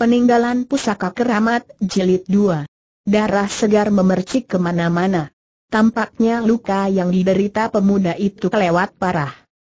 Peninggalan Pusaka Keramat, Jilid 2 Darah segar memercik kemana-mana. Tampaknya luka yang diderita pemuda itu kelewat parah.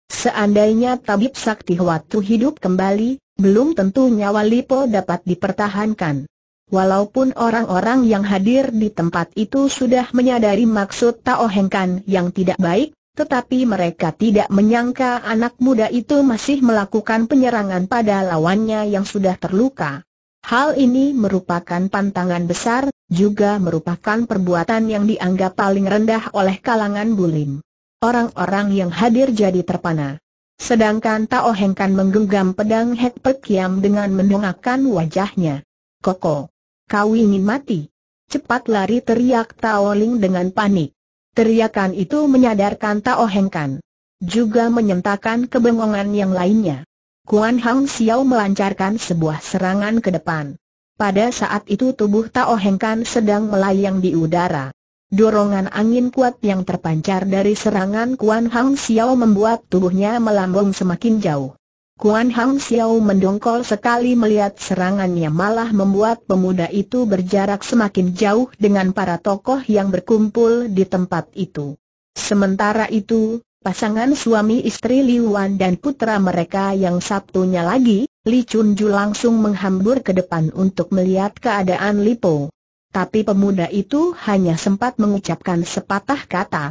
Seandainya tabib sakti waktu hidup kembali, belum tentu nyawa Lipo dapat dipertahankan. Walaupun orang-orang yang hadir di tempat itu sudah menyadari maksud Tao Hengkan yang tidak baik, tetapi mereka tidak menyangka anak muda itu masih melakukan penyerangan pada lawannya yang sudah terluka. Hal ini merupakan pantangan besar, juga merupakan perbuatan yang dianggap paling rendah oleh kalangan bulim. Orang-orang yang hadir jadi terpana. Sedangkan Tao Heng menggenggam pedang Hek Pek dengan mendongakkan wajahnya. Koko, kau ingin mati? Cepat lari teriak Tao Ling dengan panik. Teriakan itu menyadarkan Tao Heng Juga menyentakan kebengongan yang lainnya. Kuan Hang Xiao melancarkan sebuah serangan ke depan. Pada saat itu tubuh Tao Heng Kan sedang melayang di udara. Dorongan angin kuat yang terpancar dari serangan Kuan Hang Xiao membuat tubuhnya melambung semakin jauh. Kuan Hang Xiao mendongkol sekali melihat serangannya malah membuat pemuda itu berjarak semakin jauh dengan para tokoh yang berkumpul di tempat itu. Sementara itu, Pasangan suami istri Wan dan putra mereka yang Sabtunya lagi, Li Chun langsung menghambur ke depan untuk melihat keadaan Li Po. Tapi pemuda itu hanya sempat mengucapkan sepatah kata.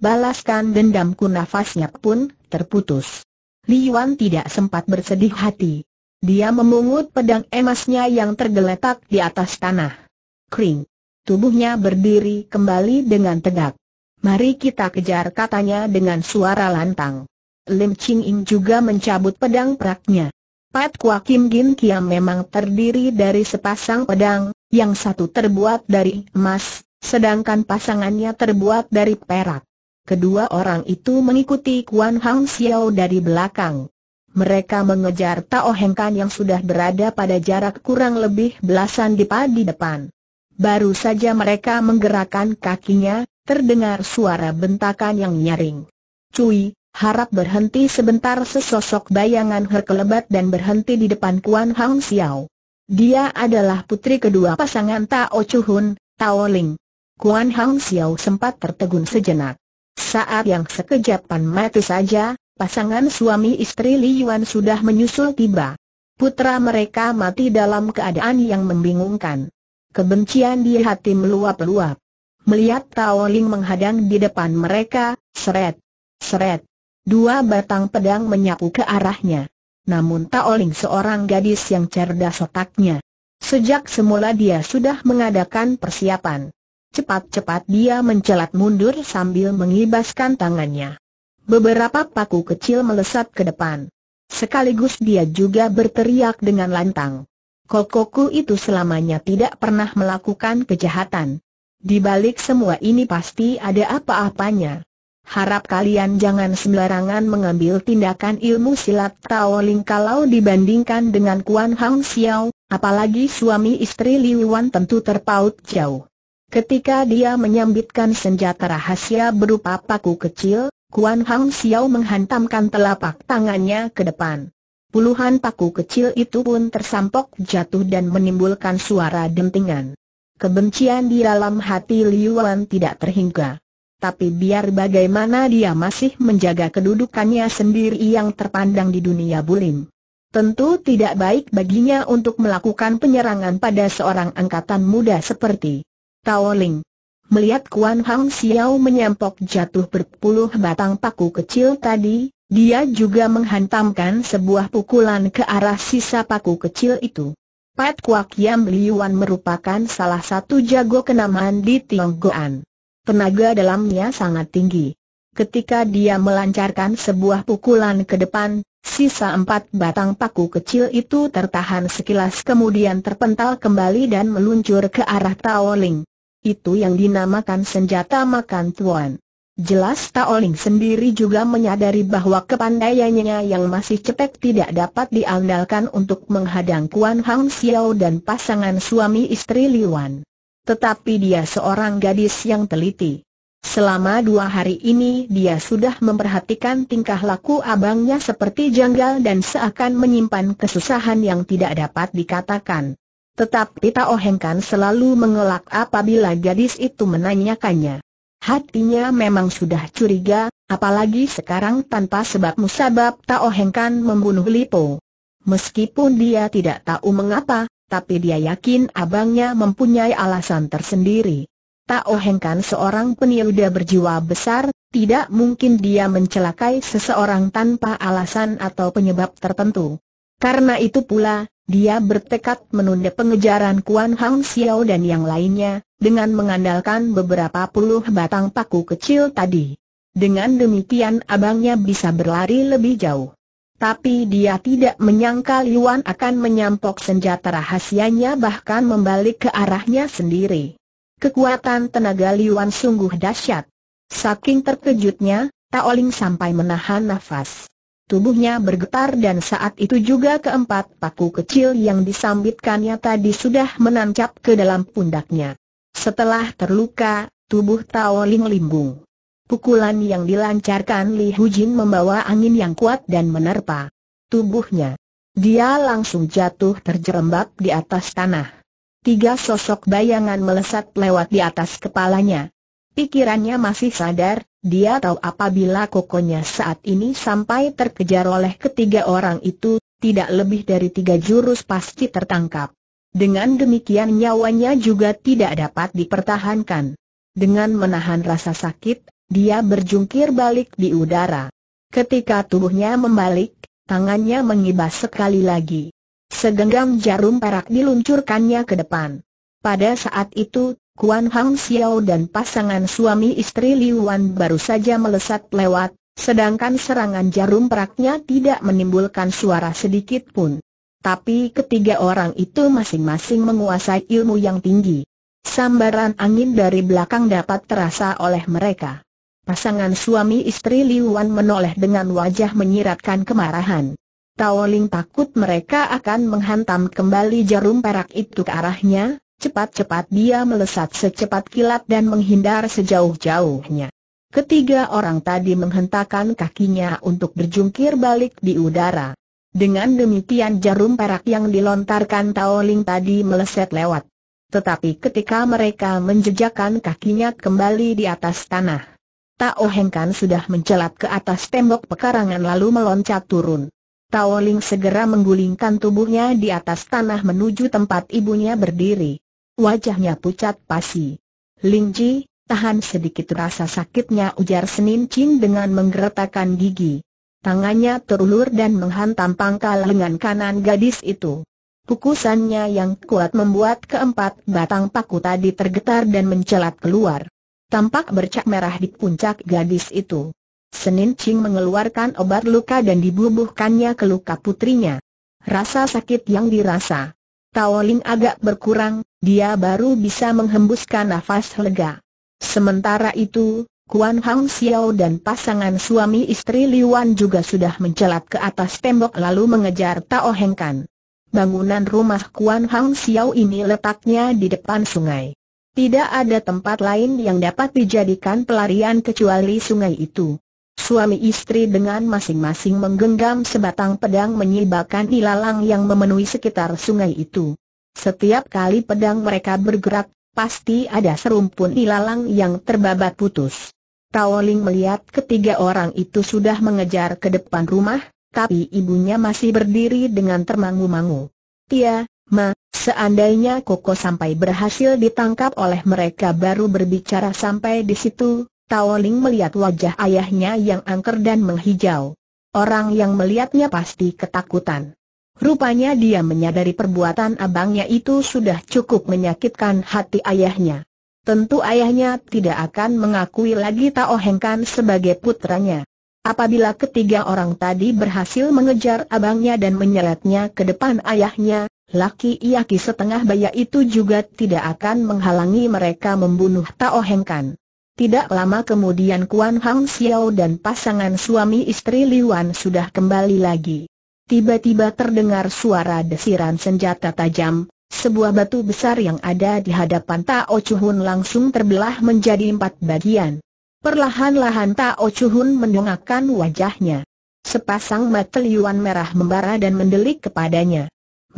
Balaskan dendamku nafasnya pun terputus. Li Yuan tidak sempat bersedih hati. Dia memungut pedang emasnya yang tergeletak di atas tanah. Kring. Tubuhnya berdiri kembali dengan tegak. Mari kita kejar katanya dengan suara lantang. Lim Ching Ing juga mencabut pedang peraknya. Pat Kua Kim Gin Kiam memang terdiri dari sepasang pedang, yang satu terbuat dari emas, sedangkan pasangannya terbuat dari perak. Kedua orang itu mengikuti Kuan Hang Xiao dari belakang. Mereka mengejar Tao Heng Kan yang sudah berada pada jarak kurang lebih belasan dipa di depan. Baru saja mereka menggerakkan kakinya, terdengar suara bentakan yang nyaring. Cui, harap berhenti sebentar sesosok bayangan herkelebat dan berhenti di depan Kuan Hang Xiao. Dia adalah putri kedua pasangan Tao Chuhun, Tao Ling. Kuan Hang Xiao sempat tertegun sejenak. Saat yang sekejapan mati saja, pasangan suami istri Li Yuan sudah menyusul tiba. Putra mereka mati dalam keadaan yang membingungkan. Kebencian di hati meluap-luap. Melihat Tao Ling menghadang di depan mereka, seret, seret. Dua batang pedang menyapu ke arahnya. Namun Tao Ling seorang gadis yang cerdas otaknya. Sejak semula dia sudah mengadakan persiapan. Cepat-cepat dia mencelat mundur sambil mengibaskan tangannya. Beberapa paku kecil melesat ke depan. Sekaligus dia juga berteriak dengan lantang. Kokoku itu selamanya tidak pernah melakukan kejahatan. Di balik semua ini pasti ada apa-apanya. Harap kalian jangan sembarangan mengambil tindakan ilmu silat Tao Ling kalau dibandingkan dengan Kuan Hang Xiao, apalagi suami istri Liu Wan tentu terpaut jauh. Ketika dia menyambitkan senjata rahasia berupa paku kecil, Kuan Hang Xiao menghantamkan telapak tangannya ke depan. Puluhan paku kecil itu pun tersampok jatuh dan menimbulkan suara dentingan. Kebencian di dalam hati Liuan tidak terhingga. Tapi biar bagaimana dia masih menjaga kedudukannya sendiri yang terpandang di dunia bulim. Tentu tidak baik baginya untuk melakukan penyerangan pada seorang angkatan muda seperti Tao Ling. Melihat Kuan Hang Xiao menyempok jatuh berpuluh batang paku kecil tadi, dia juga menghantamkan sebuah pukulan ke arah sisa paku kecil itu. Pat Kuak Yam Liuan merupakan salah satu jago kenamaan di Tionggoan. Tenaga dalamnya sangat tinggi. Ketika dia melancarkan sebuah pukulan ke depan, sisa empat batang paku kecil itu tertahan sekilas kemudian terpental kembali dan meluncur ke arah Tao Ling. Itu yang dinamakan senjata makan tuan. Jelas Taoling sendiri juga menyadari bahwa kepandaiannya yang masih cepek tidak dapat diandalkan untuk menghadang Kuan Hang Xiao dan pasangan suami istri Liwan. Tetapi dia seorang gadis yang teliti. Selama dua hari ini dia sudah memperhatikan tingkah laku abangnya seperti janggal dan seakan menyimpan kesusahan yang tidak dapat dikatakan. Tetapi Tao kan selalu mengelak apabila gadis itu menanyakannya. Hatinya memang sudah curiga, apalagi sekarang tanpa sebab musabab Tao Heng Kan membunuh Lipo. Meskipun dia tidak tahu mengapa, tapi dia yakin abangnya mempunyai alasan tersendiri. Tao Heng Kan seorang peniuda berjiwa besar, tidak mungkin dia mencelakai seseorang tanpa alasan atau penyebab tertentu. Karena itu pula, dia bertekad menunda pengejaran Kuan Hang Xiao dan yang lainnya, dengan mengandalkan beberapa puluh batang paku kecil tadi. Dengan demikian abangnya bisa berlari lebih jauh. Tapi dia tidak menyangka Liwan akan menyampok senjata rahasianya bahkan membalik ke arahnya sendiri. Kekuatan tenaga Liwan sungguh dahsyat. Saking terkejutnya, Taoling sampai menahan nafas. Tubuhnya bergetar dan saat itu juga keempat paku kecil yang disambitkannya tadi sudah menancap ke dalam pundaknya. Setelah terluka, tubuh Tao Ling limbung. Pukulan yang dilancarkan Li Hujin membawa angin yang kuat dan menerpa tubuhnya. Dia langsung jatuh terjerembab di atas tanah. Tiga sosok bayangan melesat lewat di atas kepalanya. Pikirannya masih sadar, dia tahu apabila kokonya saat ini sampai terkejar oleh ketiga orang itu, tidak lebih dari tiga jurus pasti tertangkap. Dengan demikian nyawanya juga tidak dapat dipertahankan. Dengan menahan rasa sakit, dia berjungkir balik di udara. Ketika tubuhnya membalik, tangannya mengibas sekali lagi. Segenggam jarum perak diluncurkannya ke depan. Pada saat itu, Kuan Hang Xiao dan pasangan suami istri Liu Wan baru saja melesat lewat, sedangkan serangan jarum peraknya tidak menimbulkan suara sedikit pun. Tapi ketiga orang itu masing-masing menguasai ilmu yang tinggi. Sambaran angin dari belakang dapat terasa oleh mereka. Pasangan suami istri Liu Wan menoleh dengan wajah menyiratkan kemarahan. Tao Ling takut mereka akan menghantam kembali jarum perak itu ke arahnya, Cepat-cepat dia melesat secepat kilat dan menghindar sejauh-jauhnya. Ketiga orang tadi menghentakkan kakinya untuk berjungkir balik di udara. Dengan demikian jarum perak yang dilontarkan Taoling tadi meleset lewat. Tetapi ketika mereka menjejakkan kakinya kembali di atas tanah, Tao Hengkan sudah mencelat ke atas tembok pekarangan lalu meloncat turun. Taoling segera menggulingkan tubuhnya di atas tanah menuju tempat ibunya berdiri. Wajahnya pucat pasi. Lingji, tahan sedikit rasa sakitnya ujar Senin Chin dengan menggeretakan gigi. Tangannya terulur dan menghantam pangkal lengan kanan gadis itu. Pukusannya yang kuat membuat keempat batang paku tadi tergetar dan mencelat keluar. Tampak bercak merah di puncak gadis itu. Senin Ching mengeluarkan obat luka dan dibubuhkannya ke luka putrinya. Rasa sakit yang dirasa Taoling agak berkurang, dia baru bisa menghembuskan nafas lega. Sementara itu, Kuan Hang Xiao dan pasangan suami istri Liwan juga sudah mencelat ke atas tembok lalu mengejar Tao Heng Kan. Bangunan rumah Kuan Hang Xiao ini letaknya di depan sungai. Tidak ada tempat lain yang dapat dijadikan pelarian kecuali sungai itu suami istri dengan masing-masing menggenggam sebatang pedang menyibakkan ilalang yang memenuhi sekitar sungai itu. Setiap kali pedang mereka bergerak, pasti ada serumpun ilalang yang terbabat putus. Taoling melihat ketiga orang itu sudah mengejar ke depan rumah, tapi ibunya masih berdiri dengan termangu-mangu. Tia, ma, seandainya Koko sampai berhasil ditangkap oleh mereka baru berbicara sampai di situ, Tao Ling melihat wajah ayahnya yang angker dan menghijau. Orang yang melihatnya pasti ketakutan. Rupanya dia menyadari perbuatan abangnya itu sudah cukup menyakitkan hati ayahnya. Tentu ayahnya tidak akan mengakui lagi Tao Hengkan sebagai putranya. Apabila ketiga orang tadi berhasil mengejar abangnya dan menyeretnya ke depan ayahnya, laki laki setengah baya itu juga tidak akan menghalangi mereka membunuh Tao Hengkan. Tidak lama kemudian Kuan Hang Xiao dan pasangan suami istri Liwan sudah kembali lagi. Tiba-tiba terdengar suara desiran senjata tajam, sebuah batu besar yang ada di hadapan Tao Chuhun langsung terbelah menjadi empat bagian. Perlahan-lahan Tao Chuhun mendongakkan wajahnya. Sepasang mata Liwan merah membara dan mendelik kepadanya.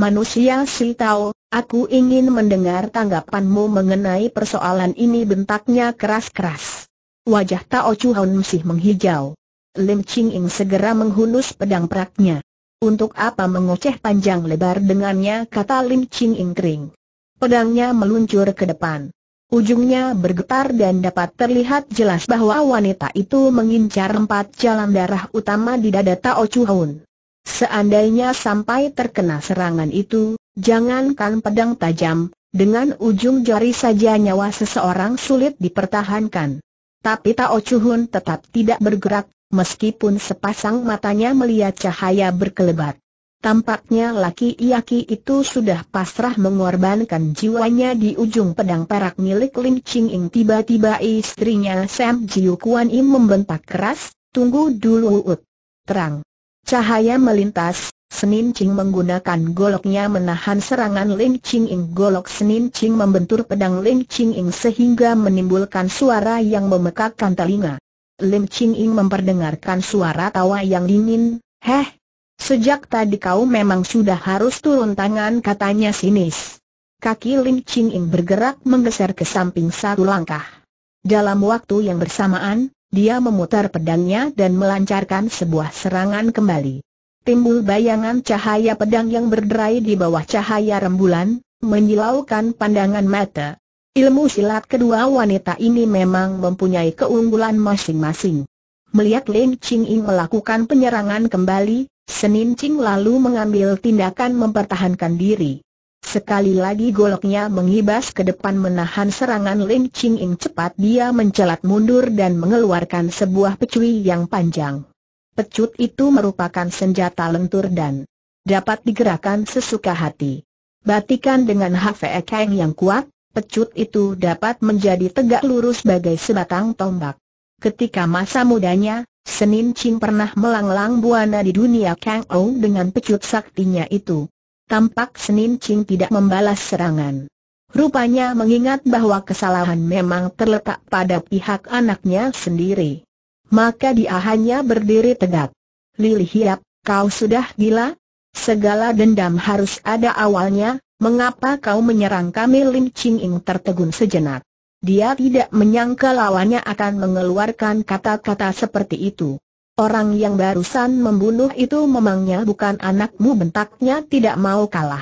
Manusia si aku ingin mendengar tanggapanmu mengenai persoalan ini bentaknya keras-keras. Wajah Tao Chu Hon menghijau. Lim Ching Ing segera menghunus pedang praknya. Untuk apa mengoceh panjang lebar dengannya kata Lim Ching Ing kering. Pedangnya meluncur ke depan. Ujungnya bergetar dan dapat terlihat jelas bahwa wanita itu mengincar empat jalan darah utama di dada Tao Chu Seandainya sampai terkena serangan itu, jangankan pedang tajam, dengan ujung jari saja nyawa seseorang sulit dipertahankan. Tapi Tao Chuhun tetap tidak bergerak, meskipun sepasang matanya melihat cahaya berkelebat. Tampaknya laki-laki itu sudah pasrah mengorbankan jiwanya di ujung pedang perak milik Lin Ching Tiba-tiba istrinya Sam Jiu Kuan Im membentak keras, tunggu dulu Ut. Terang. Cahaya melintas, Senin Ching menggunakan goloknya menahan serangan Ling Ching Ing. Golok Senin Ching membentur pedang Ling Ching Ing sehingga menimbulkan suara yang memekakkan telinga. Ling Ching Ing memperdengarkan suara tawa yang dingin, Heh, sejak tadi kau memang sudah harus turun tangan katanya sinis. Kaki Lim Ching Ing bergerak menggeser ke samping satu langkah. Dalam waktu yang bersamaan, dia memutar pedangnya dan melancarkan sebuah serangan kembali. Timbul bayangan cahaya pedang yang berderai di bawah cahaya rembulan, menyilaukan pandangan mata. Ilmu silat kedua wanita ini memang mempunyai keunggulan masing-masing. Melihat Lin Ching Ing melakukan penyerangan kembali, Senin Ching lalu mengambil tindakan mempertahankan diri. Sekali lagi goloknya mengibas ke depan menahan serangan Lin Ching Ing cepat dia mencelat mundur dan mengeluarkan sebuah pecui yang panjang. Pecut itu merupakan senjata lentur dan dapat digerakkan sesuka hati. Batikan dengan HVE Kang yang kuat, pecut itu dapat menjadi tegak lurus bagai sebatang tombak. Ketika masa mudanya, Senin Ching pernah melanglang buana di dunia Kang Ou dengan pecut saktinya itu tampak Senin Ching tidak membalas serangan. Rupanya mengingat bahwa kesalahan memang terletak pada pihak anaknya sendiri. Maka dia hanya berdiri tegak. Lili Hiap, kau sudah gila? Segala dendam harus ada awalnya, mengapa kau menyerang kami Lim Ching Ing tertegun sejenak. Dia tidak menyangka lawannya akan mengeluarkan kata-kata seperti itu. Orang yang barusan membunuh itu memangnya bukan anakmu bentaknya tidak mau kalah.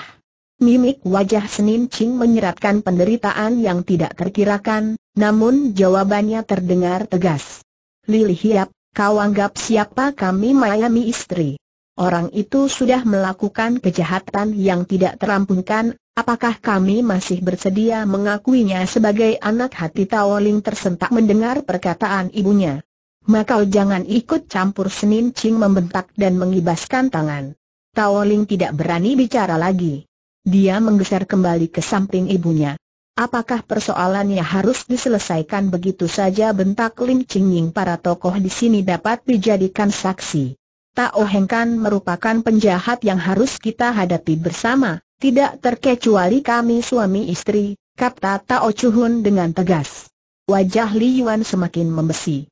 Mimik wajah Senin Ching menyeratkan penderitaan yang tidak terkirakan, namun jawabannya terdengar tegas. Lili Hiap, kau anggap siapa kami Miami istri? Orang itu sudah melakukan kejahatan yang tidak terampunkan, apakah kami masih bersedia mengakuinya sebagai anak hati Tawoling tersentak mendengar perkataan ibunya? Maka jangan ikut campur Senin Ching membentak dan mengibaskan tangan. Tao Ling tidak berani bicara lagi. Dia menggeser kembali ke samping ibunya. Apakah persoalannya harus diselesaikan begitu saja bentak Lim Ching Ying para tokoh di sini dapat dijadikan saksi. Tao Heng Kan merupakan penjahat yang harus kita hadapi bersama, tidak terkecuali kami suami istri, kata Tao Chuhun dengan tegas. Wajah Li Yuan semakin membesi.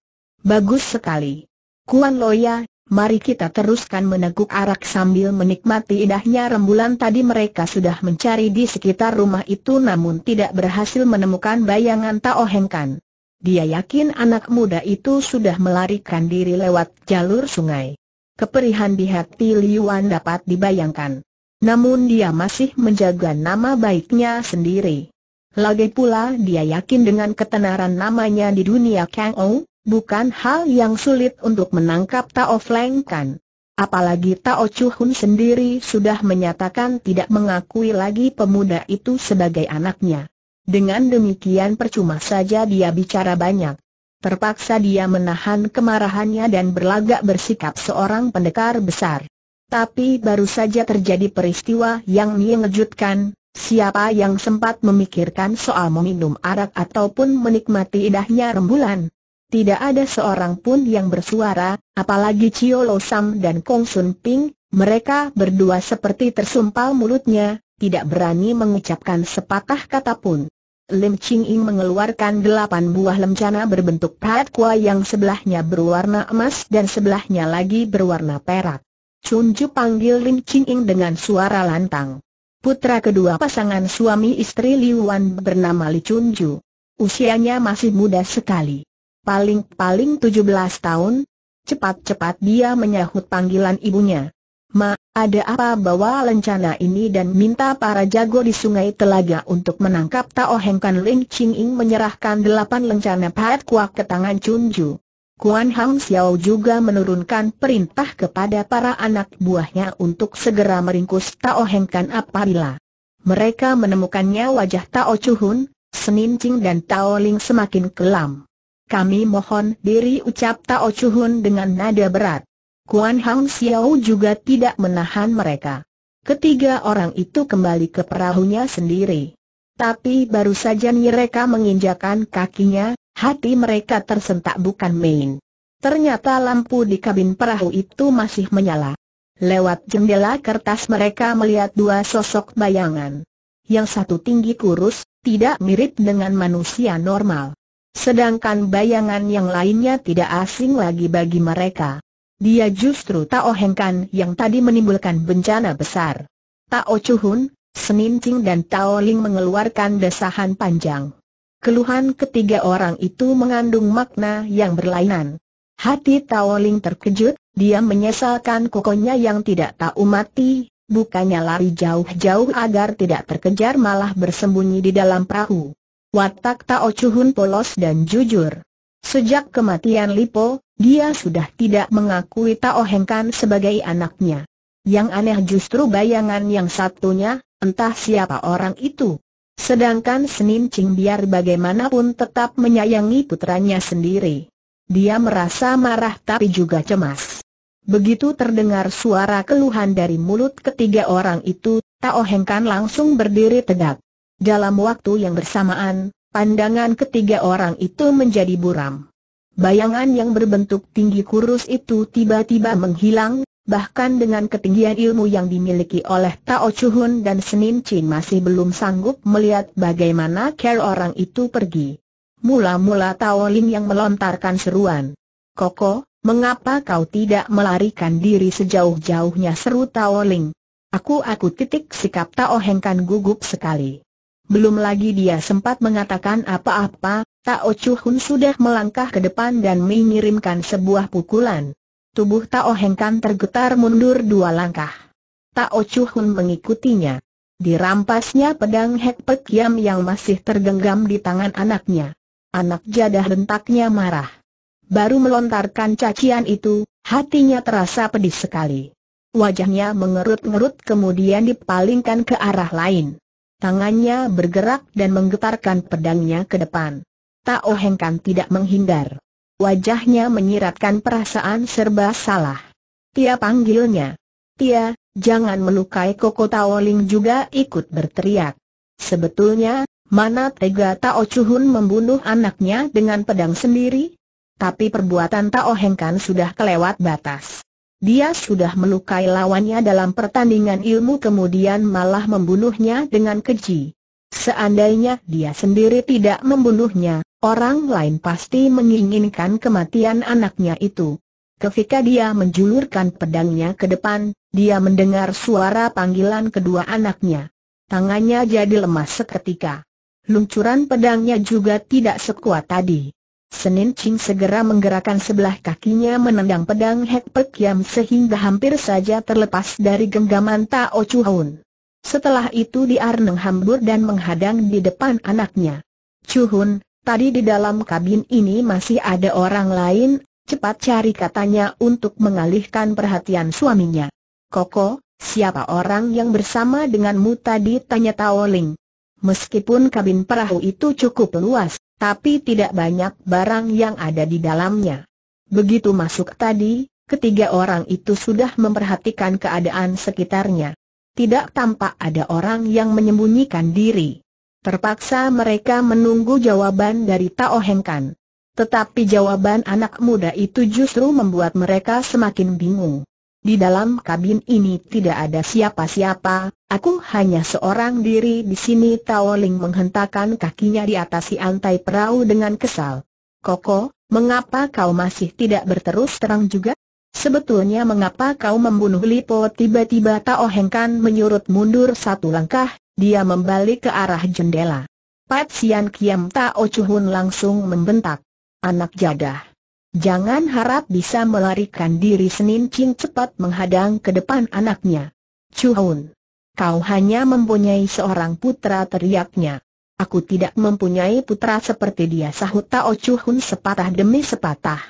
Bagus sekali. Kuan Loya, mari kita teruskan meneguk arak sambil menikmati indahnya rembulan tadi mereka sudah mencari di sekitar rumah itu namun tidak berhasil menemukan bayangan Tao Heng kan. Dia yakin anak muda itu sudah melarikan diri lewat jalur sungai. Keperihan di hati Liuan dapat dibayangkan. Namun dia masih menjaga nama baiknya sendiri. Lagi pula dia yakin dengan ketenaran namanya di dunia Kang Ou, bukan hal yang sulit untuk menangkap Tao Fleng Kan. Apalagi Tao Chu sendiri sudah menyatakan tidak mengakui lagi pemuda itu sebagai anaknya. Dengan demikian percuma saja dia bicara banyak. Terpaksa dia menahan kemarahannya dan berlagak bersikap seorang pendekar besar. Tapi baru saja terjadi peristiwa yang mengejutkan, siapa yang sempat memikirkan soal meminum arak ataupun menikmati idahnya rembulan. Tidak ada seorang pun yang bersuara, apalagi Cio Lo Sam dan Kong Sun Ping, mereka berdua seperti tersumpal mulutnya, tidak berani mengucapkan sepatah kata pun. Lim Ching Ing mengeluarkan delapan buah lemcana berbentuk pad kua yang sebelahnya berwarna emas dan sebelahnya lagi berwarna perak. Chun Ju panggil Lim Ching Ing dengan suara lantang. Putra kedua pasangan suami istri Liu Wan bernama Li Chun Ju. Usianya masih muda sekali paling-paling 17 tahun, cepat-cepat dia menyahut panggilan ibunya. Ma, ada apa bawa lencana ini dan minta para jago di sungai telaga untuk menangkap Tao Heng Kan Ling Ching Ing menyerahkan delapan lencana pahat kuak ke tangan Chun Ju. Kuan Hang Xiao juga menurunkan perintah kepada para anak buahnya untuk segera meringkus Tao Heng Kan apabila mereka menemukannya wajah Tao Chuhun, Hun, Senin Ching dan Tao Ling semakin kelam. Kami mohon diri ucap Tao Chuhun dengan nada berat. Kuan Hang Xiao juga tidak menahan mereka. Ketiga orang itu kembali ke perahunya sendiri. Tapi baru saja mereka menginjakan kakinya, hati mereka tersentak bukan main. Ternyata lampu di kabin perahu itu masih menyala. Lewat jendela kertas mereka melihat dua sosok bayangan. Yang satu tinggi kurus, tidak mirip dengan manusia normal. Sedangkan bayangan yang lainnya tidak asing lagi bagi mereka. Dia justru Tao Hengkan yang tadi menimbulkan bencana besar. Tao Chuhun, Senin Ching dan Tao Ling mengeluarkan desahan panjang. Keluhan ketiga orang itu mengandung makna yang berlainan. Hati Tao Ling terkejut, dia menyesalkan kokonya yang tidak tahu mati, bukannya lari jauh-jauh agar tidak terkejar malah bersembunyi di dalam perahu. Watak Tao Chuhun polos dan jujur. Sejak kematian Lipo, dia sudah tidak mengakui Tao Hengkan sebagai anaknya. Yang aneh justru bayangan yang satunya, entah siapa orang itu. Sedangkan Senin Ching biar bagaimanapun tetap menyayangi putranya sendiri. Dia merasa marah tapi juga cemas. Begitu terdengar suara keluhan dari mulut ketiga orang itu, Tao Hengkan langsung berdiri tegak. Dalam waktu yang bersamaan, pandangan ketiga orang itu menjadi buram. Bayangan yang berbentuk tinggi kurus itu tiba-tiba menghilang, bahkan dengan ketinggian ilmu yang dimiliki oleh Tao Chuhun dan Senin Chin masih belum sanggup melihat bagaimana care orang itu pergi. Mula-mula Tao Ling yang melontarkan seruan. Koko, Mengapa kau tidak melarikan diri sejauh-jauhnya seru Tao Ling? Aku aku titik sikap Tao Hengkan gugup sekali. Belum lagi dia sempat mengatakan apa-apa, Tao Chu Hun sudah melangkah ke depan dan mengirimkan sebuah pukulan. Tubuh Tao Heng Kan tergetar mundur dua langkah. Tao Chu Hun mengikutinya. Dirampasnya pedang Hek Pek Yam yang masih tergenggam di tangan anaknya. Anak jadah rentaknya marah. Baru melontarkan cacian itu, hatinya terasa pedih sekali. Wajahnya mengerut-ngerut kemudian dipalingkan ke arah lain. Tangannya bergerak dan menggetarkan pedangnya ke depan. Tao Heng Kan tidak menghindar. Wajahnya menyiratkan perasaan serba salah. Tia panggilnya. Tia, jangan melukai Koko Tao Ling juga ikut berteriak. Sebetulnya, mana tega Tao Chuhun membunuh anaknya dengan pedang sendiri? Tapi perbuatan Tao Heng Kan sudah kelewat batas. Dia sudah melukai lawannya dalam pertandingan ilmu kemudian malah membunuhnya dengan keji. Seandainya dia sendiri tidak membunuhnya, orang lain pasti menginginkan kematian anaknya itu. Ketika dia menjulurkan pedangnya ke depan, dia mendengar suara panggilan kedua anaknya. Tangannya jadi lemas seketika. Luncuran pedangnya juga tidak sekuat tadi. Senin Ching segera menggerakkan sebelah kakinya menendang pedang Hek Pek Yam sehingga hampir saja terlepas dari genggaman Tao Chu Hun. Setelah itu Diarneng hambur dan menghadang di depan anaknya. Chu Hun, tadi di dalam kabin ini masih ada orang lain, cepat cari katanya untuk mengalihkan perhatian suaminya. Koko, siapa orang yang bersama denganmu tadi tanya Tao Ling. Meskipun kabin perahu itu cukup luas, tapi tidak banyak barang yang ada di dalamnya. Begitu masuk tadi, ketiga orang itu sudah memperhatikan keadaan sekitarnya. Tidak tampak ada orang yang menyembunyikan diri. Terpaksa mereka menunggu jawaban dari Tao Hengkan. Tetapi jawaban anak muda itu justru membuat mereka semakin bingung. Di dalam kabin ini tidak ada siapa-siapa, aku hanya seorang diri di sini Tao Ling menghentakkan kakinya di atas si antai perahu dengan kesal. Koko, mengapa kau masih tidak berterus terang juga? Sebetulnya mengapa kau membunuh Lipo tiba-tiba Tao Hengkan menyurut mundur satu langkah, dia membalik ke arah jendela. Pat Sian Kiam Tao Chuhun langsung membentak. Anak jadah. Jangan harap bisa melarikan diri Senin Cing cepat menghadang ke depan anaknya. Cuhun. Kau hanya mempunyai seorang putra teriaknya. Aku tidak mempunyai putra seperti dia sahut Tao Chuhun sepatah demi sepatah.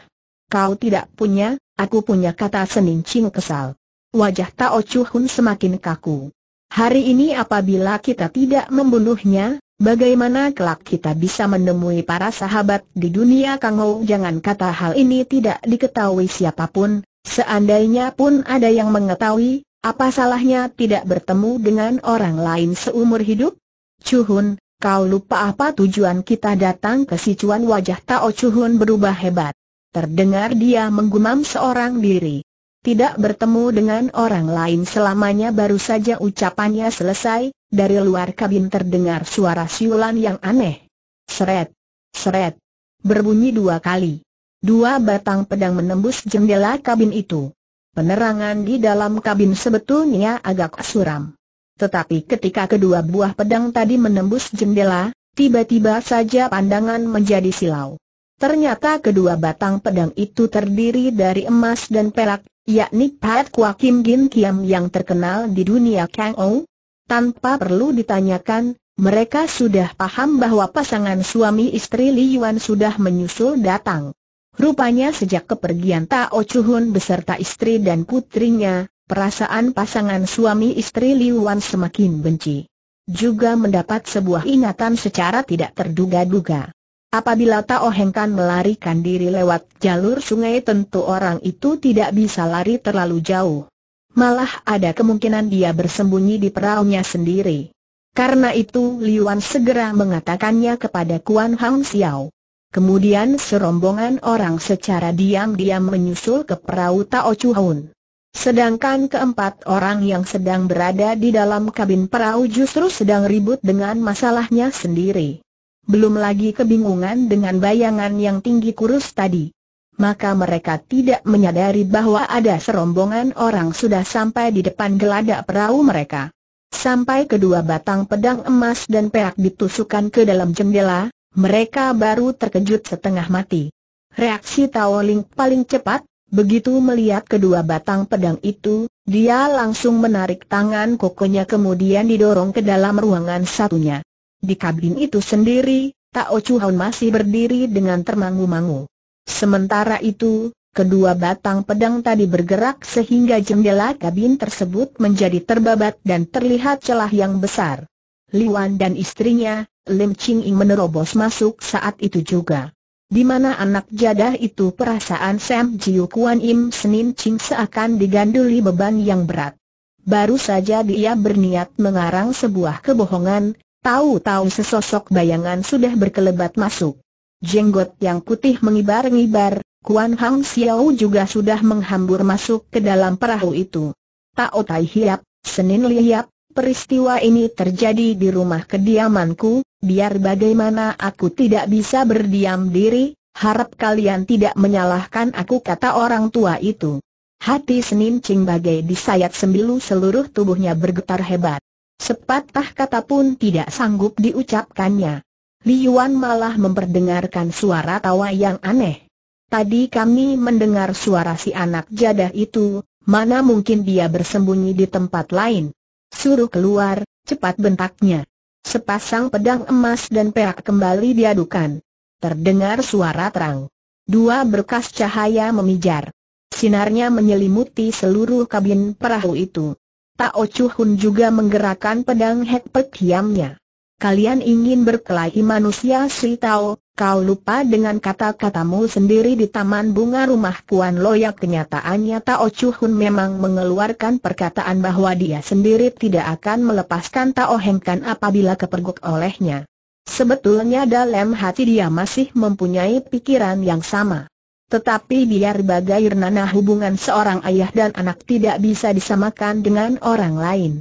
Kau tidak punya, aku punya kata Senin Cing kesal. Wajah Tao Chuhun semakin kaku. Hari ini apabila kita tidak membunuhnya, Bagaimana kelak kita bisa menemui para sahabat di dunia Kang Kangou? Jangan kata hal ini tidak diketahui siapapun, seandainya pun ada yang mengetahui, apa salahnya tidak bertemu dengan orang lain seumur hidup? Cuhun, kau lupa apa tujuan kita datang ke Sichuan? Wajah Tao Cuhun berubah hebat. Terdengar dia menggumam seorang diri tidak bertemu dengan orang lain selamanya baru saja ucapannya selesai, dari luar kabin terdengar suara siulan yang aneh. Seret, seret, berbunyi dua kali. Dua batang pedang menembus jendela kabin itu. Penerangan di dalam kabin sebetulnya agak suram. Tetapi ketika kedua buah pedang tadi menembus jendela, tiba-tiba saja pandangan menjadi silau. Ternyata kedua batang pedang itu terdiri dari emas dan perak, yakni Pat Kwa Kim Gin Kiam yang terkenal di dunia Kang Ou? Tanpa perlu ditanyakan, mereka sudah paham bahwa pasangan suami istri Li Yuan sudah menyusul datang. Rupanya sejak kepergian Tao Chuhun beserta istri dan putrinya, perasaan pasangan suami istri Li Yuan semakin benci. Juga mendapat sebuah ingatan secara tidak terduga-duga. Apabila Tao Hengkan melarikan diri lewat jalur sungai tentu orang itu tidak bisa lari terlalu jauh. Malah ada kemungkinan dia bersembunyi di perahunya sendiri. Karena itu Liwan segera mengatakannya kepada Kuan Hang Xiao. Kemudian serombongan orang secara diam-diam menyusul ke perahu Tao Chuhun. Sedangkan keempat orang yang sedang berada di dalam kabin perahu justru sedang ribut dengan masalahnya sendiri belum lagi kebingungan dengan bayangan yang tinggi kurus tadi. Maka mereka tidak menyadari bahwa ada serombongan orang sudah sampai di depan geladak perahu mereka. Sampai kedua batang pedang emas dan perak ditusukkan ke dalam jendela, mereka baru terkejut setengah mati. Reaksi Tao paling cepat, begitu melihat kedua batang pedang itu, dia langsung menarik tangan kokonya kemudian didorong ke dalam ruangan satunya. Di kabin itu sendiri, Tao Chu Hon masih berdiri dengan termangu-mangu. Sementara itu, kedua batang pedang tadi bergerak sehingga jendela kabin tersebut menjadi terbabat dan terlihat celah yang besar. Liwan dan istrinya, Lim Ching Ing menerobos masuk saat itu juga. Di mana anak jadah itu perasaan Sam Jiu Kuan Im Senin Ching seakan diganduli beban yang berat. Baru saja dia berniat mengarang sebuah kebohongan, Tahu-tahu sesosok bayangan sudah berkelebat masuk. Jenggot yang putih mengibar-ngibar, Kuan Hang Xiao juga sudah menghambur masuk ke dalam perahu itu. Tao Tai Hiap, Senin Liap, peristiwa ini terjadi di rumah kediamanku, biar bagaimana aku tidak bisa berdiam diri, harap kalian tidak menyalahkan aku kata orang tua itu. Hati Senin Ching bagai disayat sembilu seluruh tubuhnya bergetar hebat. Sepatah kata pun tidak sanggup diucapkannya. Yuan malah memperdengarkan suara tawa yang aneh. Tadi kami mendengar suara si anak jadah itu, mana mungkin dia bersembunyi di tempat lain. Suruh keluar, cepat bentaknya. Sepasang pedang emas dan perak kembali diadukan. Terdengar suara terang. Dua berkas cahaya memijar. Sinarnya menyelimuti seluruh kabin perahu itu. Tao Chu Hun juga menggerakkan pedang Hek Pek Hiamnya. Kalian ingin berkelahi manusia si Tao, kau lupa dengan kata-katamu sendiri di taman bunga rumah Puan Loyak kenyataannya Tao Chu Hun memang mengeluarkan perkataan bahwa dia sendiri tidak akan melepaskan Tao Hengkan apabila kepergok olehnya. Sebetulnya dalam hati dia masih mempunyai pikiran yang sama. Tetapi biar bagaimana hubungan seorang ayah dan anak tidak bisa disamakan dengan orang lain.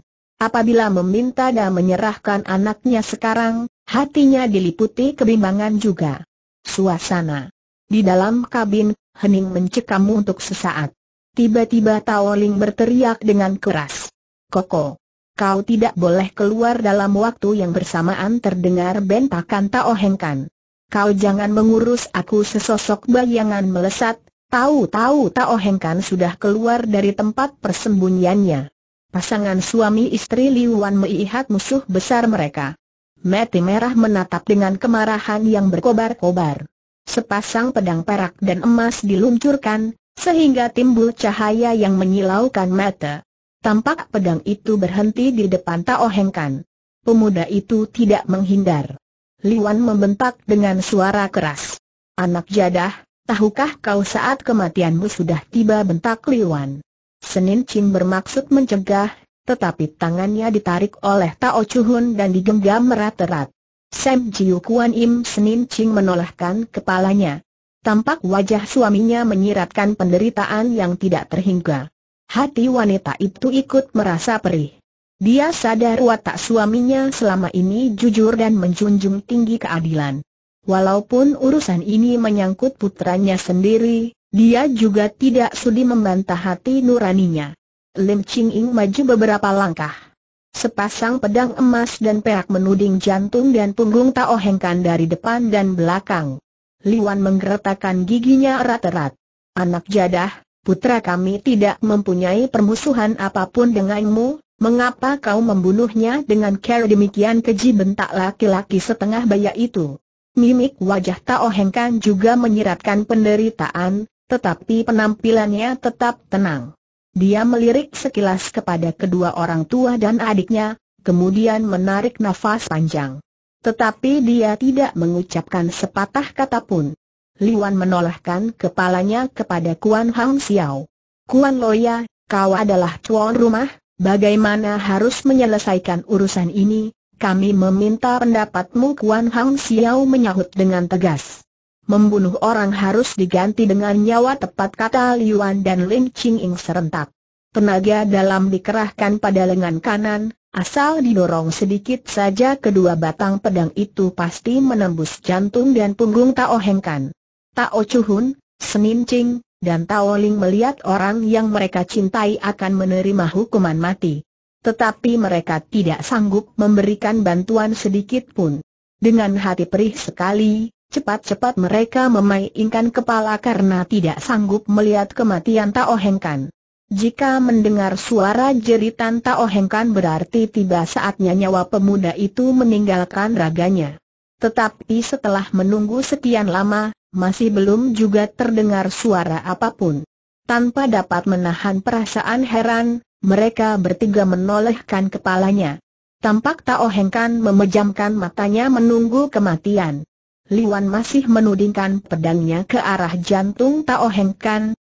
Apabila meminta dan menyerahkan anaknya sekarang, hatinya diliputi kebimbangan juga. Suasana di dalam kabin, hening mencekam untuk sesaat. Tiba-tiba Tao Ling berteriak dengan keras. Koko, kau tidak boleh keluar dalam waktu yang bersamaan terdengar bentakan Tao Hengkan kau jangan mengurus aku sesosok bayangan melesat, tahu-tahu Tao Heng kan sudah keluar dari tempat persembunyiannya. Pasangan suami istri Wan melihat musuh besar mereka. Mati merah menatap dengan kemarahan yang berkobar-kobar. Sepasang pedang perak dan emas diluncurkan, sehingga timbul cahaya yang menyilaukan mata. Tampak pedang itu berhenti di depan Tao Heng kan. Pemuda itu tidak menghindar. Liwan membentak dengan suara keras. Anak jadah, tahukah kau saat kematianmu sudah tiba bentak Liwan? Senin Cing bermaksud mencegah, tetapi tangannya ditarik oleh Tao Chuhun dan digenggam erat-erat. Sam Jiu Kuan Im Senin Chin menolehkan kepalanya. Tampak wajah suaminya menyiratkan penderitaan yang tidak terhingga. Hati wanita itu ikut merasa perih. Dia sadar watak suaminya selama ini jujur dan menjunjung tinggi keadilan. Walaupun urusan ini menyangkut putranya sendiri, dia juga tidak sudi membantah hati nuraninya. Lim Ching Ing maju beberapa langkah. Sepasang pedang emas dan perak menuding jantung dan punggung Tao Heng dari depan dan belakang. Liwan menggeretakkan giginya erat-erat. Anak jadah, putra kami tidak mempunyai permusuhan apapun denganmu, Mengapa kau membunuhnya dengan cara demikian keji bentak laki-laki setengah baya itu? Mimik wajah Tao Heng Kan juga menyiratkan penderitaan, tetapi penampilannya tetap tenang. Dia melirik sekilas kepada kedua orang tua dan adiknya, kemudian menarik nafas panjang. Tetapi dia tidak mengucapkan sepatah kata pun. Liwan menolakkan kepalanya kepada Kuan Hang Xiao. Kuan Loya, kau adalah tuan rumah? Bagaimana harus menyelesaikan urusan ini? Kami meminta pendapatmu Kuan Hang Xiao menyahut dengan tegas. Membunuh orang harus diganti dengan nyawa tepat kata Liuan dan Ling Qingying serentak. Tenaga dalam dikerahkan pada lengan kanan, asal didorong sedikit saja kedua batang pedang itu pasti menembus jantung dan punggung Tao Hengkan. Tao Chuhun, Senin Qing dan Tao Ling melihat orang yang mereka cintai akan menerima hukuman mati. Tetapi mereka tidak sanggup memberikan bantuan sedikit pun. Dengan hati perih sekali, cepat-cepat mereka memainkan kepala karena tidak sanggup melihat kematian Tao Hengkan. Jika mendengar suara jeritan Tao Hengkan berarti tiba saatnya nyawa pemuda itu meninggalkan raganya. Tetapi setelah menunggu sekian lama, masih belum juga terdengar suara apapun. Tanpa dapat menahan perasaan heran, mereka bertiga menolehkan kepalanya. Tampak Tao Heng memejamkan matanya menunggu kematian. Liwan masih menudingkan pedangnya ke arah jantung Tao Heng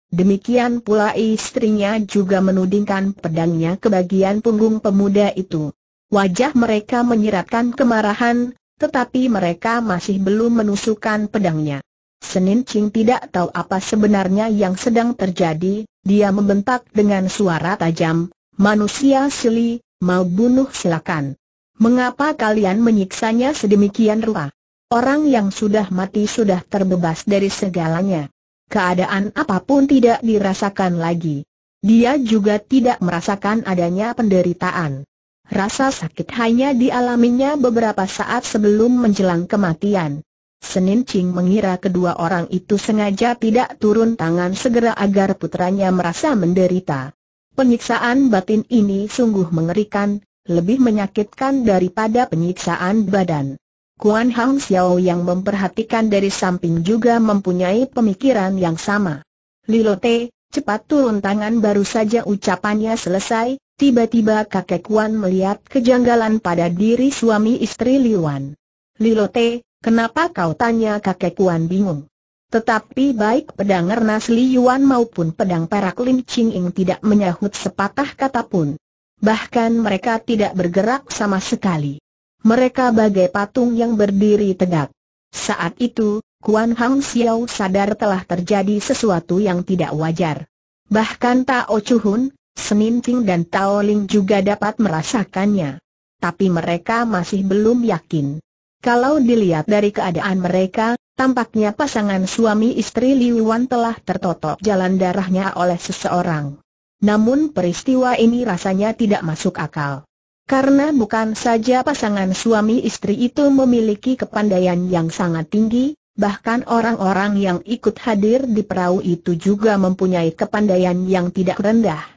demikian pula istrinya juga menudingkan pedangnya ke bagian punggung pemuda itu. Wajah mereka menyiratkan kemarahan, tetapi mereka masih belum menusukkan pedangnya. Senin Ching tidak tahu apa sebenarnya yang sedang terjadi, dia membentak dengan suara tajam, manusia sili, mau bunuh silakan. Mengapa kalian menyiksanya sedemikian rupa? Orang yang sudah mati sudah terbebas dari segalanya. Keadaan apapun tidak dirasakan lagi. Dia juga tidak merasakan adanya penderitaan. Rasa sakit hanya dialaminya beberapa saat sebelum menjelang kematian. Senin Ching mengira kedua orang itu sengaja tidak turun tangan segera agar putranya merasa menderita. Penyiksaan batin ini sungguh mengerikan, lebih menyakitkan daripada penyiksaan badan. Kuan Hang Xiao yang memperhatikan dari samping juga mempunyai pemikiran yang sama. Lilote, cepat turun tangan baru saja ucapannya selesai, tiba-tiba kakek Kuan melihat kejanggalan pada diri suami istri Liwan. Lilote, Kenapa kau tanya kakek Kuan bingung? Tetapi baik pedang Ernas Li Yuan maupun pedang perak Lim Ching Ing tidak menyahut sepatah kata pun. Bahkan mereka tidak bergerak sama sekali. Mereka bagai patung yang berdiri tegak. Saat itu, Kuan Hang Xiao sadar telah terjadi sesuatu yang tidak wajar. Bahkan Tao Chuhun, Senin Ting dan Tao Ling juga dapat merasakannya. Tapi mereka masih belum yakin. Kalau dilihat dari keadaan mereka, tampaknya pasangan suami istri Liu Wan telah tertotok jalan darahnya oleh seseorang. Namun peristiwa ini rasanya tidak masuk akal. Karena bukan saja pasangan suami istri itu memiliki kepandaian yang sangat tinggi, bahkan orang-orang yang ikut hadir di perahu itu juga mempunyai kepandaian yang tidak rendah.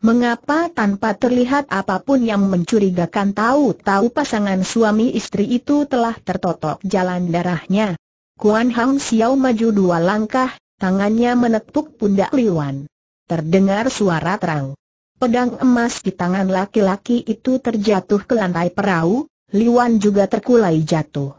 Mengapa tanpa terlihat apapun yang mencurigakan tahu-tahu pasangan suami istri itu telah tertotok jalan darahnya? Kuan Hang Xiao maju dua langkah, tangannya menepuk pundak Liwan. Terdengar suara terang. Pedang emas di tangan laki-laki itu terjatuh ke lantai perahu, Liwan juga terkulai jatuh.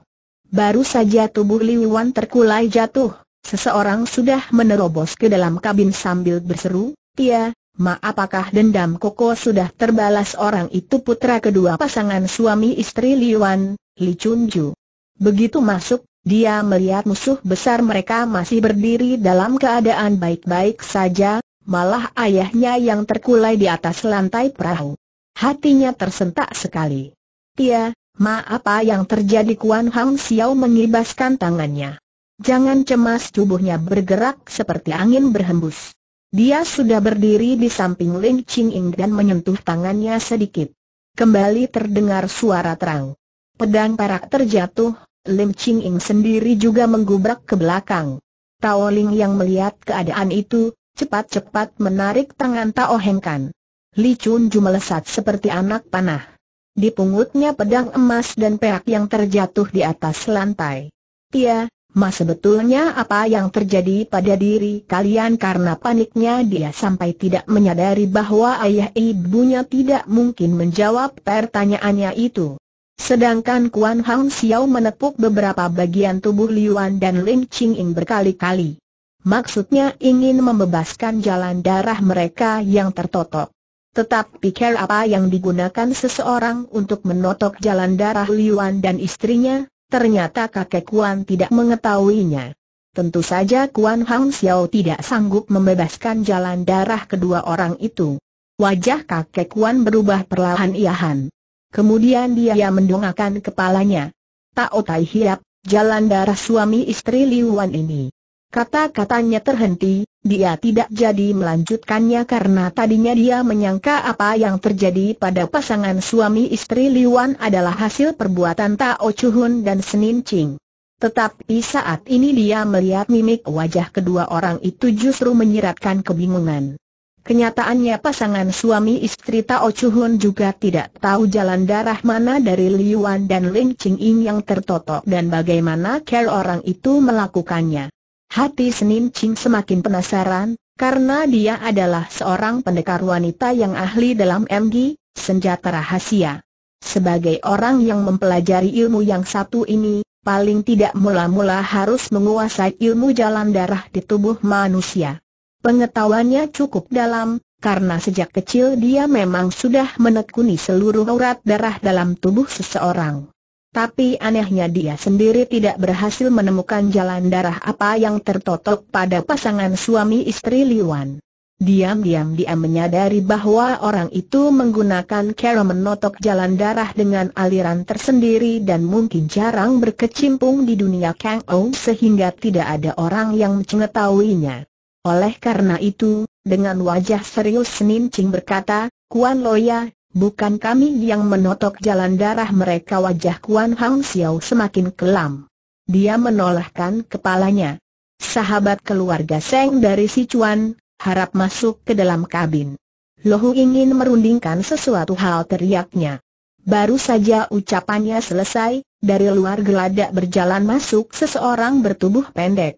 Baru saja tubuh Liwan terkulai jatuh, seseorang sudah menerobos ke dalam kabin sambil berseru, Tia, Ma apakah dendam Koko sudah terbalas orang itu putra kedua pasangan suami istri Liwan, Li Chunju. Begitu masuk, dia melihat musuh besar mereka masih berdiri dalam keadaan baik-baik saja, malah ayahnya yang terkulai di atas lantai perahu. Hatinya tersentak sekali. Tia, ma apa yang terjadi Kuan Hang Xiao mengibaskan tangannya. Jangan cemas tubuhnya bergerak seperti angin berhembus. Dia sudah berdiri di samping Ling Ching dan menyentuh tangannya sedikit. Kembali terdengar suara terang. Pedang perak terjatuh, Lim Ching sendiri juga menggubrak ke belakang. Tao Ling yang melihat keadaan itu, cepat-cepat menarik tangan Tao Heng Kan. Li Chun Ju melesat seperti anak panah. Di Dipungutnya pedang emas dan perak yang terjatuh di atas lantai. Ia, Mas sebetulnya apa yang terjadi pada diri kalian karena paniknya dia sampai tidak menyadari bahwa ayah ibunya tidak mungkin menjawab pertanyaannya itu. Sedangkan Kuan Hang Xiao menepuk beberapa bagian tubuh Liuan dan Ling Qing Ing berkali-kali. Maksudnya ingin membebaskan jalan darah mereka yang tertotok. Tetap pikir apa yang digunakan seseorang untuk menotok jalan darah Liuan dan istrinya, Ternyata kakek Kuan tidak mengetahuinya. Tentu saja Kuan Hang Xiao tidak sanggup membebaskan jalan darah kedua orang itu. Wajah kakek Kuan berubah perlahan-lahan. Kemudian dia mendongakkan kepalanya. Tak otai hiap, jalan darah suami istri Liu Wan ini. Kata-katanya terhenti, dia tidak jadi melanjutkannya karena tadinya dia menyangka apa yang terjadi pada pasangan suami istri Liwan adalah hasil perbuatan Tao Chuhun dan Senin Ching. Tetapi saat ini dia melihat mimik wajah kedua orang itu justru menyiratkan kebingungan. Kenyataannya pasangan suami istri Tao Chuhun juga tidak tahu jalan darah mana dari Liwan dan Ling Ching Ying yang tertotok dan bagaimana care orang itu melakukannya. Hati Senin Ching semakin penasaran, karena dia adalah seorang pendekar wanita yang ahli dalam MG, senjata rahasia. Sebagai orang yang mempelajari ilmu yang satu ini, paling tidak mula-mula harus menguasai ilmu jalan darah di tubuh manusia. Pengetahuannya cukup dalam, karena sejak kecil dia memang sudah menekuni seluruh urat darah dalam tubuh seseorang. Tapi anehnya dia sendiri tidak berhasil menemukan jalan darah apa yang tertotok pada pasangan suami istri Liwan. Diam-diam dia menyadari bahwa orang itu menggunakan cara menotok jalan darah dengan aliran tersendiri dan mungkin jarang berkecimpung di dunia Kang Ou sehingga tidak ada orang yang mengetahuinya. Oleh karena itu, dengan wajah serius Senin Ching berkata, Kuan Loya, Bukan kami yang menotok jalan darah mereka wajah Kuan Hang Xiao semakin kelam. Dia menolakkan kepalanya. Sahabat keluarga Seng dari Sichuan, harap masuk ke dalam kabin. Lohu ingin merundingkan sesuatu hal teriaknya. Baru saja ucapannya selesai, dari luar geladak berjalan masuk seseorang bertubuh pendek.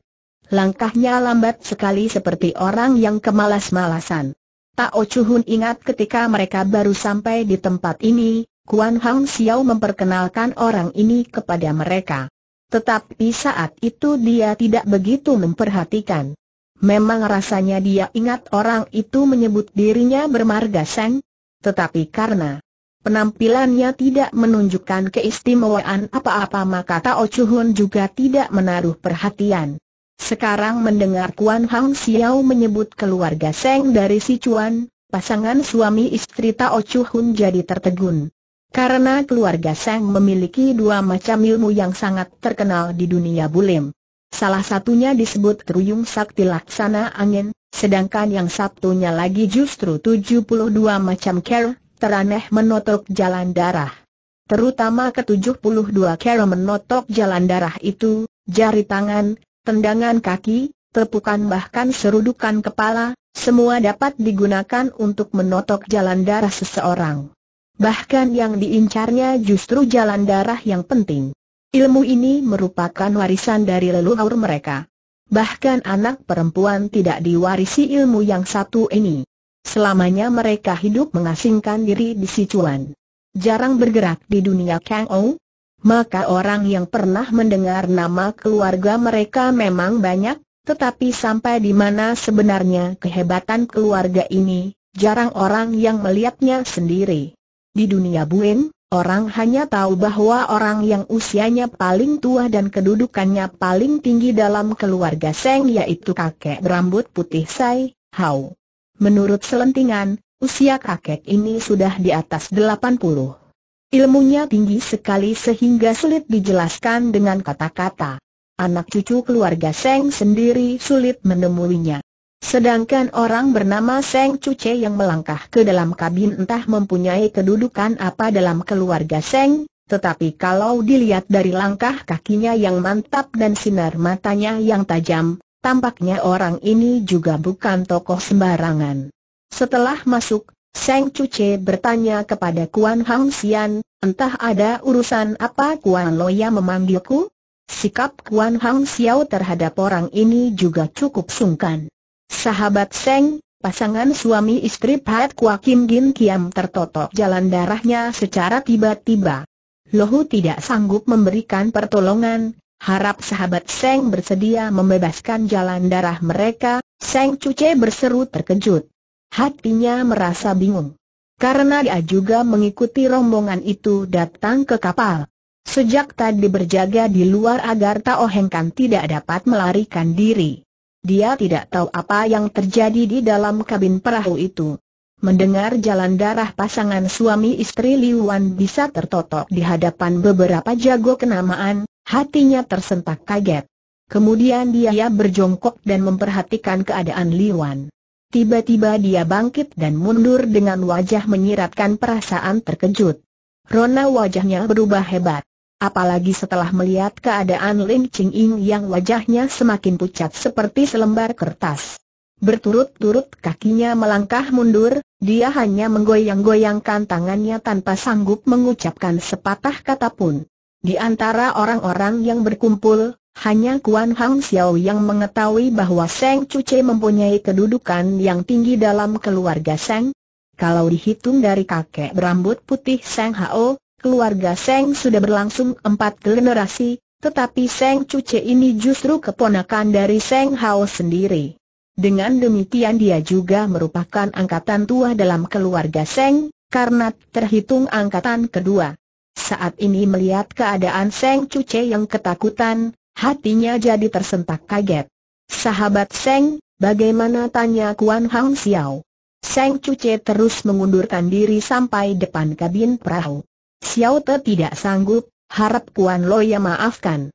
Langkahnya lambat sekali seperti orang yang kemalas-malasan. Tao Chuhun ingat ketika mereka baru sampai di tempat ini, Kuan Hang Xiao memperkenalkan orang ini kepada mereka. Tetapi saat itu dia tidak begitu memperhatikan. Memang rasanya dia ingat orang itu menyebut dirinya bermarga Seng, tetapi karena penampilannya tidak menunjukkan keistimewaan apa-apa maka Tao Chuhun juga tidak menaruh perhatian. Sekarang mendengar Kuan Hang Xiao menyebut keluarga Seng dari Si Sichuan, pasangan suami istri Tao Chu Hun jadi tertegun. Karena keluarga Seng memiliki dua macam ilmu yang sangat terkenal di dunia bulim. Salah satunya disebut truyung Sakti Laksana Angin, sedangkan yang satunya lagi justru 72 macam ker teraneh menotok jalan darah. Terutama ke-72 ker menotok jalan darah itu, jari tangan, tendangan kaki, tepukan bahkan serudukan kepala, semua dapat digunakan untuk menotok jalan darah seseorang. Bahkan yang diincarnya justru jalan darah yang penting. Ilmu ini merupakan warisan dari leluhur mereka. Bahkan anak perempuan tidak diwarisi ilmu yang satu ini. Selamanya mereka hidup mengasingkan diri di Sichuan. Jarang bergerak di dunia Kang maka orang yang pernah mendengar nama keluarga mereka memang banyak, tetapi sampai di mana sebenarnya kehebatan keluarga ini, jarang orang yang melihatnya sendiri. Di dunia Buen, orang hanya tahu bahwa orang yang usianya paling tua dan kedudukannya paling tinggi dalam keluarga Seng yaitu kakek berambut putih Sai, Hao. Menurut selentingan, usia kakek ini sudah di atas 80. Ilmunya tinggi sekali sehingga sulit dijelaskan dengan kata-kata. Anak cucu keluarga Seng sendiri sulit menemuinya. Sedangkan orang bernama Seng Cuce yang melangkah ke dalam kabin entah mempunyai kedudukan apa dalam keluarga Seng, tetapi kalau dilihat dari langkah kakinya yang mantap dan sinar matanya yang tajam, tampaknya orang ini juga bukan tokoh sembarangan. Setelah masuk, Seng Cuce bertanya kepada Kuan Hang Sian, entah ada urusan apa Kuan Loya memanggilku? Sikap Kuan Hang Xiao terhadap orang ini juga cukup sungkan. Sahabat Seng, pasangan suami istri Pat Kua Kim Gin Kiam tertotok jalan darahnya secara tiba-tiba. Lohu tidak sanggup memberikan pertolongan, harap sahabat Seng bersedia membebaskan jalan darah mereka, Seng Cuce berseru terkejut. Hatinya merasa bingung. Karena dia juga mengikuti rombongan itu datang ke kapal. Sejak tadi berjaga di luar agar Tao Hengkan tidak dapat melarikan diri. Dia tidak tahu apa yang terjadi di dalam kabin perahu itu. Mendengar jalan darah pasangan suami istri Liwan bisa tertotok di hadapan beberapa jago kenamaan, hatinya tersentak kaget. Kemudian dia berjongkok dan memperhatikan keadaan Liwan. Tiba-tiba dia bangkit dan mundur dengan wajah menyiratkan perasaan terkejut. Rona wajahnya berubah hebat. Apalagi setelah melihat keadaan Lin Ching Ing yang wajahnya semakin pucat seperti selembar kertas. Berturut-turut kakinya melangkah mundur, dia hanya menggoyang-goyangkan tangannya tanpa sanggup mengucapkan sepatah kata pun. Di antara orang-orang yang berkumpul, hanya Kuan Hang Xiao yang mengetahui bahwa Seng Cuce mempunyai kedudukan yang tinggi dalam keluarga Seng. Kalau dihitung dari kakek berambut putih Seng Hao, keluarga Seng sudah berlangsung empat generasi, tetapi Seng Cuce ini justru keponakan dari Seng Hao sendiri. Dengan demikian dia juga merupakan angkatan tua dalam keluarga Seng, karena terhitung angkatan kedua. Saat ini melihat keadaan Seng Cuce yang ketakutan, Hatinya jadi tersentak kaget. Sahabat Seng, bagaimana tanya Kuan Hang Xiao? Seng Cuce terus mengundurkan diri sampai depan kabin perahu. Xiao Te tidak sanggup, harap Kuan Loya maafkan.